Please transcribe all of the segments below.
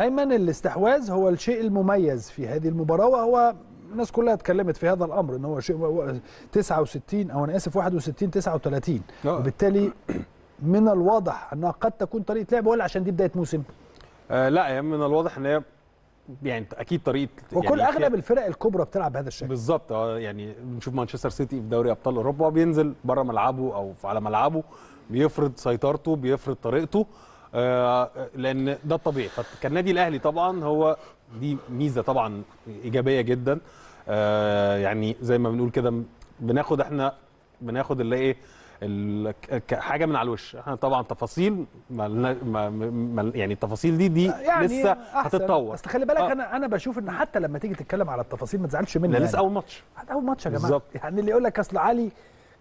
أيمن الاستحواذ هو الشيء المميز في هذه المباراة وهو الناس كلها اتكلمت في هذا الأمر إن هو شيء 69 أو أنا آسف 61 39 آه. وبالتالي من الواضح أنها قد تكون طريقة لعب ولا عشان دي بداية موسم؟ آه لا من الواضح إن هي يعني اكيد طريقه يعني وكل اغلب الفرق الكبرى بتلعب بهذا الشكل بالظبط اه يعني بنشوف مانشستر سيتي في دوري ابطال اوروبا بينزل بره ملعبه او على ملعبه بيفرض سيطرته بيفرض طريقته آه، لان ده الطبيعي فالنادي الاهلي طبعا هو دي ميزه طبعا ايجابيه جدا آه، يعني زي ما بنقول كده بناخد احنا بناخد اللي ايه حاجه من على الوش احنا طبعا تفاصيل ما ما يعني التفاصيل دي دي يعني لسه هتتطور بس خلي بالك آه. انا انا بشوف ان حتى لما تيجي تتكلم على التفاصيل ما تزعلش مني لسه يعني. اول ماتش اول ماتش يا جماعه بالزبط. يعني اللي يقول لك اصل علي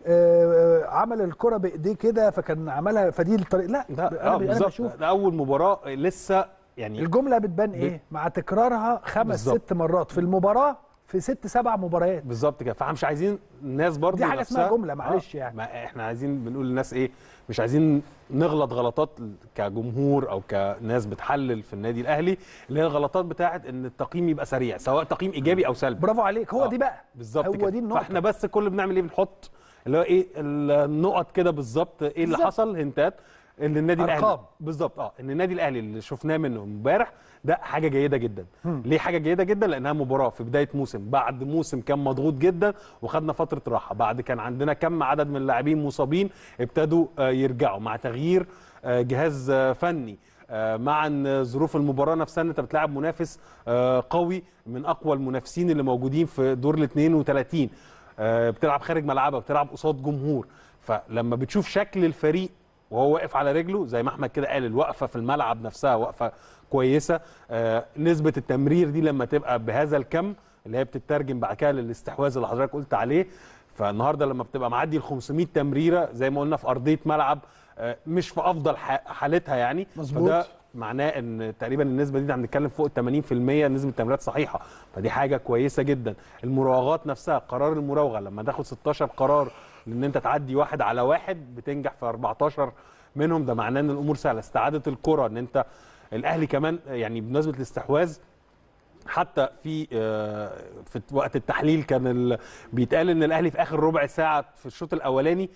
آه، عمل الكره بايديه كده فكان عملها فدي الطريق لا, لا انا, آه بشوف ده اول مباراه لسه يعني الجمله بتبان ايه مع تكرارها خمس بالزبط. ست مرات في المباراه في ست سبع مباريات بالظبط كده فاحنا مش عايزين الناس برضه دي حاجه اسمها جمله آه، معلش آه يعني ما احنا عايزين بنقول للناس ايه مش عايزين نغلط غلطات كجمهور او كناس بتحلل في النادي الاهلي اللي هي الغلطات بتاعه ان التقييم يبقى سريع سواء تقييم ايجابي او سلبي برافو عليك هو آه دي بقى بالظبط هو كده. دي النقطه فاحنا بس كل بنعمل ايه بنحط اللي هو ايه النقط كده بالظبط ايه اللي حصل هنتات ان النادي الاهلي بالظبط اه ان النادي الاهلي اللي شفناه منه امبارح ده حاجه جيده جدا م. ليه حاجه جيده جدا لانها مباراه في بدايه موسم بعد موسم كان مضغوط جدا وخدنا فتره راحه بعد كان عندنا كم عدد من اللاعبين مصابين ابتدوا آه، يرجعوا مع تغيير آه، جهاز آه، فني مع ان ظروف المباراه نفسها انت بتلاعب منافس قوي من اقوى المنافسين اللي موجودين في دور ال 32 آه، بتلعب خارج ملعبها بتلعب قصاد جمهور فلما بتشوف شكل الفريق وهو واقف على رجله زي ما احمد كده قال الوقفه في الملعب نفسها وقفه كويسه آه، نسبه التمرير دي لما تبقى بهذا الكم اللي هي بتترجم بعد كده للاستحواذ اللي حضرتك قلت عليه فالنهارده لما بتبقى معدي ال 500 تمريره زي ما قلنا في ارضيه ملعب آه، مش في افضل حالتها يعني مظبوط معناه ان تقريبا النسبه دي احنا بنتكلم فوق 80% نسبه تمريرات صحيحه فدي حاجه كويسه جدا المراوغات نفسها قرار المراوغه لما تاخد 16 قرار ان انت تعدي واحد على واحد بتنجح في 14 منهم ده معناه ان الامور سهله استعاده الكره ان انت الاهلي كمان يعني بمناسبه الاستحواذ حتى في آه، في وقت التحليل كان بيتقال ان الاهلي في اخر ربع ساعه في الشوط الاولاني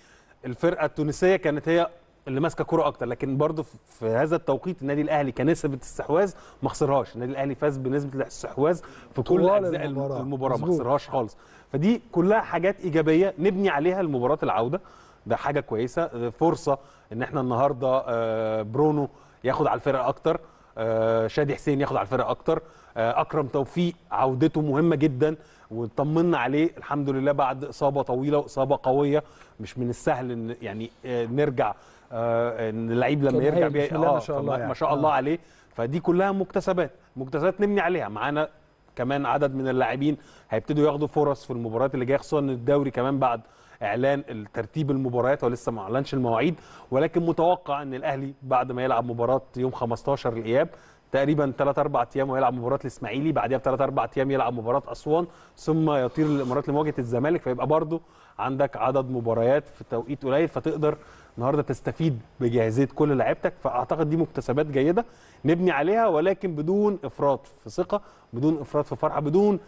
الفرقه التونسيه كانت هي اللي ماسكه كوره اكتر لكن برضه في هذا التوقيت النادي الاهلي كنسبه استحواذ ما خسرهاش النادي الاهلي فاز بنسبه الاستحواذ في كل اجزاء المباراه, المباراة ما خسرهاش خالص فدي كلها حاجات ايجابيه نبني عليها لمباراه العوده ده حاجه كويسه فرصه ان احنا النهارده آه، برونو ياخد على الفرقه اكتر آه، شادي حسين ياخد على الفرق اكتر آه، اكرم توفيق عودته مهمه جدا وطمنا عليه الحمد لله بعد اصابه طويله واصابه قويه مش من السهل ان يعني آه، نرجع ان اللعيب لما يرجع بيها اه ما شاء الله, يعني. ما شاء الله عليه فدي كلها مكتسبات مكتسبات نبني عليها معانا كمان عدد من اللاعبين هيبتدوا ياخدوا فرص في المباريات اللي جايه خصوصا الدوري كمان بعد اعلان ترتيب المباريات ولسه ما اعلنش المواعيد ولكن متوقع ان الاهلي بعد ما يلعب مباراه يوم 15 الاياب تقريبا 3 4 ايام ويلعب مباراه الاسماعيلي بعدها ب 3 4 ايام يلعب مباراه اسوان ثم يطير الامارات لمواجهه الزمالك فيبقى برضه عندك عدد مباريات في توقيت قليل فتقدر النهارده تستفيد بجاهزيه كل لعيبتك فاعتقد دي مكتسبات جيده نبني عليها ولكن بدون افراط في ثقه بدون افراط في فرحه بدون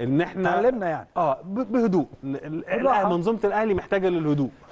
ان احنا اتعلمنا يعني اه بهدوء منظومه الاهلي محتاجه للهدوء